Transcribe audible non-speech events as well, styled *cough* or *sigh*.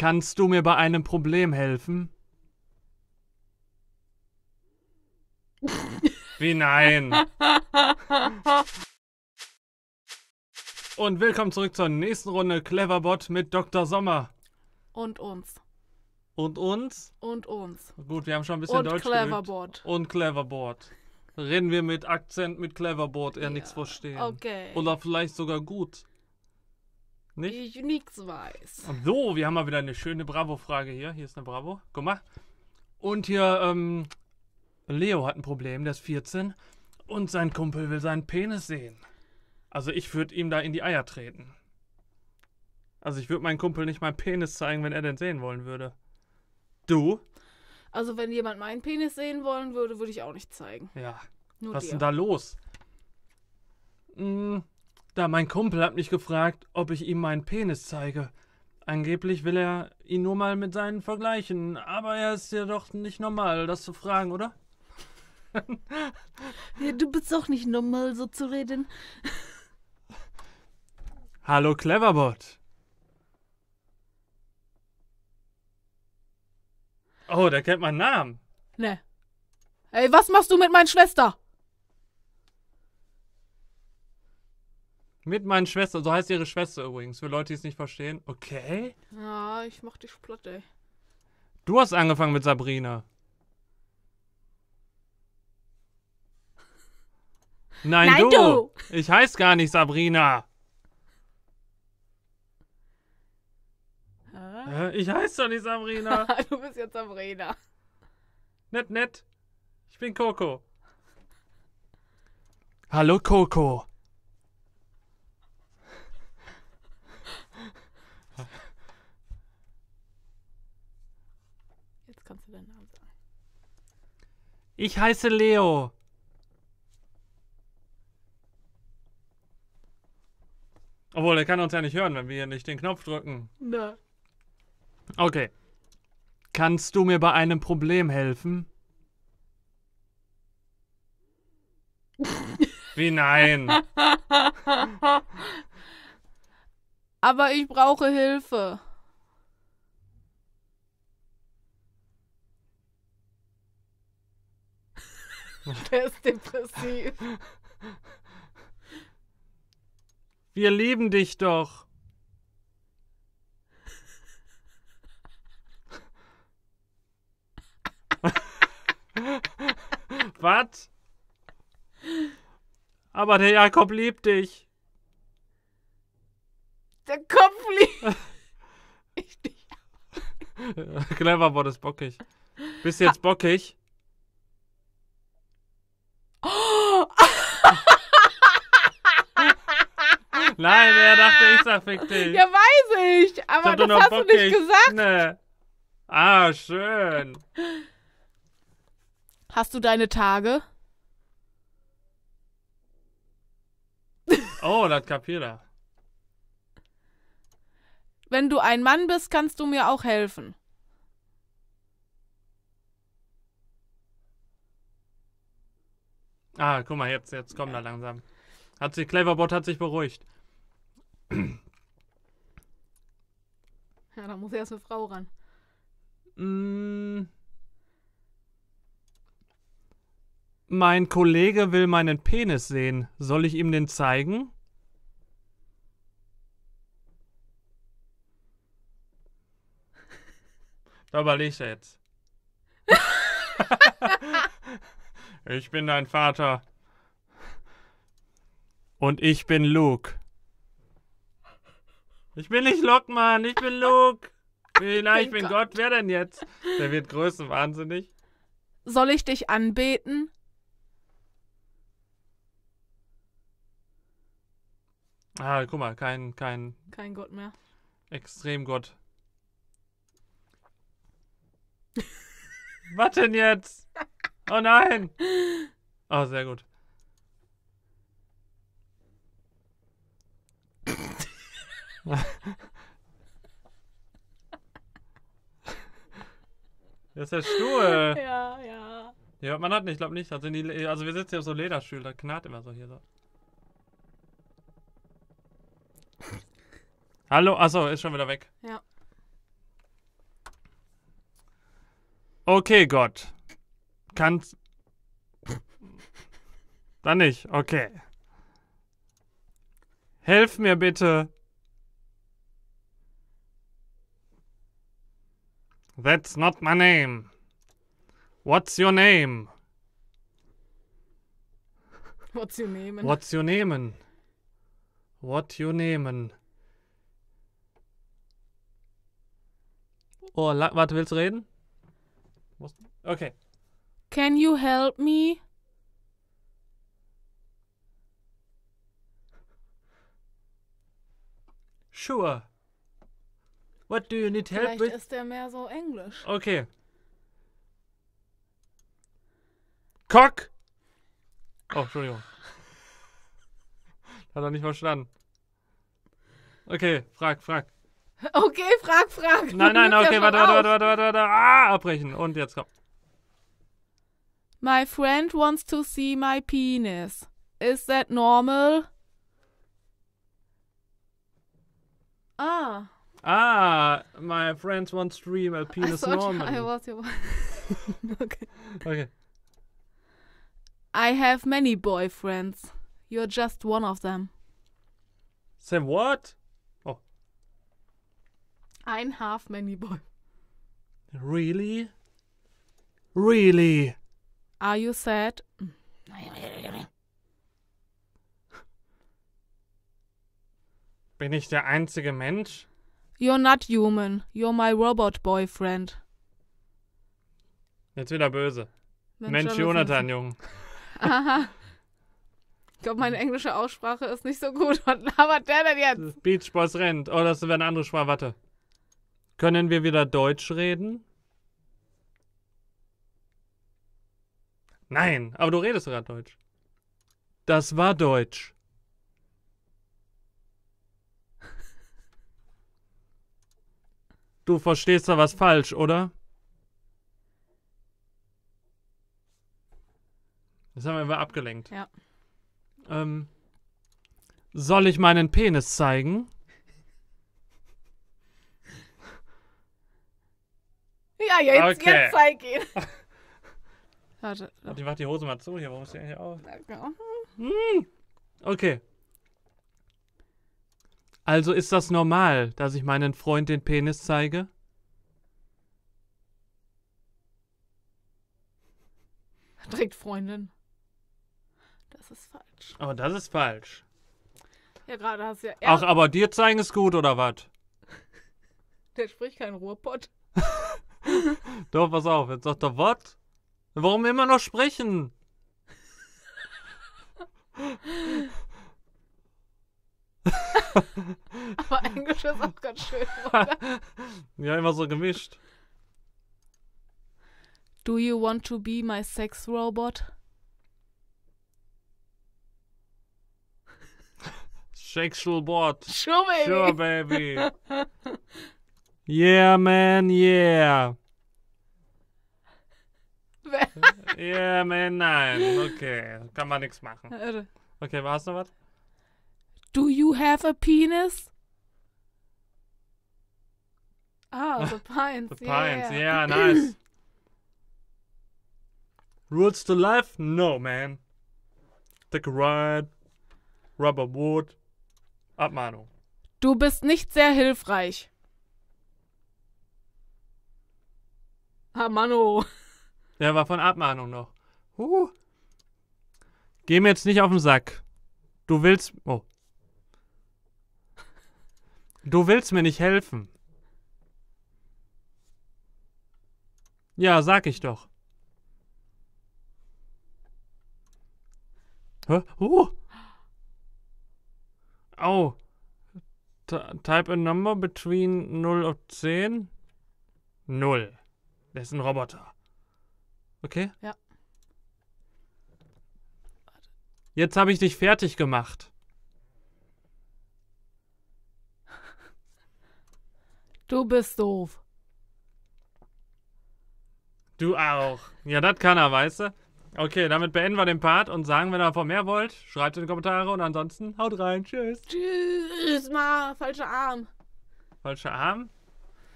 Kannst du mir bei einem Problem helfen? Wie nein? Und willkommen zurück zur nächsten Runde Cleverbot mit Dr. Sommer. Und uns. Und uns? Und uns. Gut, wir haben schon ein bisschen Und Deutsch Cleverbot. Geübt. Und Cleverbot. Reden wir mit Akzent mit Cleverbot, eher ja. nichts verstehen. Okay. Oder vielleicht sogar gut. Nicht? Ich nichts weiß. Und so, wir haben mal wieder eine schöne Bravo-Frage hier. Hier ist eine Bravo. Guck mal. Und hier, ähm, Leo hat ein Problem, der ist 14. Und sein Kumpel will seinen Penis sehen. Also ich würde ihm da in die Eier treten. Also ich würde meinem Kumpel nicht meinen Penis zeigen, wenn er den sehen wollen würde. Du? Also wenn jemand meinen Penis sehen wollen würde, würde ich auch nicht zeigen. Ja. Nur Was ist denn da los? Hm, da mein Kumpel hat mich gefragt, ob ich ihm meinen Penis zeige. Angeblich will er ihn nur mal mit seinen vergleichen, aber er ist ja doch nicht normal, das zu fragen, oder? *laughs* Ja, du bist doch nicht normal, so zu reden. *laughs* Hallo Cleverbot. Oh, der kennt meinen Namen. Ne. Ey, was machst du mit meiner Schwester? Mit meinen Schwestern, so heißt ihre Schwester übrigens, für Leute, die es nicht verstehen. Okay. Ja, ich mach dich platt, ey. Du hast angefangen mit Sabrina. Nein, Nein du. du. Ich heiß gar nicht Sabrina. Hä? Ich heiße doch nicht Sabrina. *laughs* du bist jetzt Sabrina. Nett, nett. Ich bin Coco. Hallo Coco. Ich heiße Leo. Obwohl, er kann uns ja nicht hören, wenn wir hier nicht den Knopf drücken. Na. Okay. Kannst du mir bei einem Problem helfen? Wie nein? *laughs* Aber ich brauche Hilfe. *laughs* Der ist depressiv. Wir lieben dich doch. *laughs* Was? Aber der Jakob liebt dich. Der Kopf liebt ich *laughs* dich. Clever war das bockig. Bist du jetzt bockig? Nein, er dachte, ich sag fick dich. Ja, weiß ich. Aber ich das hast Bock, du nicht gesagt. Nee. Ah, schön. Hast du deine Tage? Oh, das kapiert er. Wenn du ein Mann bist, kannst du mir auch helfen. Ah, guck mal, jetzt, jetzt kommen da langsam. Hat sich, Cleverbot hat sich beruhigt. *clears throat* Ja, da muss erst eine Frau ran. Mm. Mein Kollege will meinen Penis sehen. Soll ich ihm den zeigen? Da überlegst du jetzt. *laughs* ich bin dein Vater. Und ich bin Luke. Ich bin nicht Lockmann, ich bin Luke. *laughs* ich Nein, ich bin, Gott. Gott. Wer denn jetzt? Der wird größer, wahnsinnig. Soll ich dich anbeten? Ah, guck mal, kein, kein. Kein Gott mehr. Extremgott. *laughs* Was denn jetzt? Oh nein! *laughs* Oh, sehr gut. *laughs* Das ist der Stuhl. Ja, ja. Ja, man hat nicht, ich glaube nicht. Also, die, also, wir sitzen hier auf so Lederstühlen, da knarrt immer so hier so. Hallo, achso, ist schon wieder weg. Ja. Okay, Gott. Kannst. Dann nicht, okay. Helf mir bitte, That's not my name. What's your name? What's your name? What's your name? What you name? Oh, warte, willst du reden? Okay. Can you help me? Sure. What do you need help Vielleicht with? ist der mehr so englisch. Okay. Cock! Oh, Entschuldigung. Hat er nicht verstanden. Okay, frag, frag. Okay, frag, frag. Nein, nein, okay, warte, warte, warte, warte, warte, warte. Ah, abbrechen. Und jetzt komm. My friend wants to see my penis. Is that normal? Ah. Ah, my friends want stream at Penis I Norman. I was *laughs* okay. Okay. I have many boyfriends. You're just one of them. Sam, what? Oh. Ein half many boy. Really? Really? Are you sad? Bin ich der einzige Mensch? You're not human. You're my robot boyfriend. Jetzt wieder böse. Mensch, Mensch Jonathan, Jung. *laughs* Aha. Ich glaube, meine englische Aussprache ist nicht so gut. *laughs* Was labert der denn jetzt? Beach Boys rennt. Oh, das wäre eine andere Sprache. Warte. Können wir wieder Deutsch reden? Nein, aber du redest gerade Deutsch. Das war Deutsch. Du verstehst da was falsch, oder? Jetzt haben wir immer abgelenkt. Ja. Ähm, soll ich meinen Penis zeigen? Ja, jetzt, okay. jetzt zeig ihn. *laughs* Warte. Ich mach die Hose mal zu hier. Warum ist die eigentlich auf? Danke. Hm, okay. Also ist das normal, dass ich meinen Freund den Penis zeige? Direkt Freundin. Das ist falsch. Aber oh, das ist falsch. Ja, gerade hast du ja. Ach, aber dir zeigen ist gut, oder was? *laughs* Der spricht kein Ruhrpott. *laughs* doch, pass auf, jetzt sagt er, was? Warum immer noch sprechen? Aber Englisch ist auch ganz schön, oder? *laughs* ja, immer so gemischt. Do you want to be my sex robot? Sexual bot. Sure, baby. Sure, baby. yeah, man, yeah. yeah, man, nein. Okay, kann man nichts machen. Okay, war hast du noch was? Do you have a penis? Ah, The *laughs* Pines. the yeah. Pines, yeah, *clears throat* nice. Rules to life? No, man. Take a ride. Rubber wood. Abmahnung. Du bist nicht sehr hilfreich. Ah, Der war von Abmahnung noch. Huh. Geh mir jetzt nicht auf den Sack. Du willst. Oh. Du willst mir nicht helfen. Ja, sag ich doch. Hä? Oh! Oh. T type a number between 0 und 10. 0. Das ist ein Roboter. Okay? Ja. Jetzt habe ich dich fertig gemacht. Du bist doof. Du auch. Ja, das kann er, weißt du? Okay, damit beenden wir den Part und sagen, wenn ihr davon mehr wollt, schreibt in die Kommentare und ansonsten haut rein. Tschüss. Tschüss, Ma. Falscher Arm. Falscher Arm?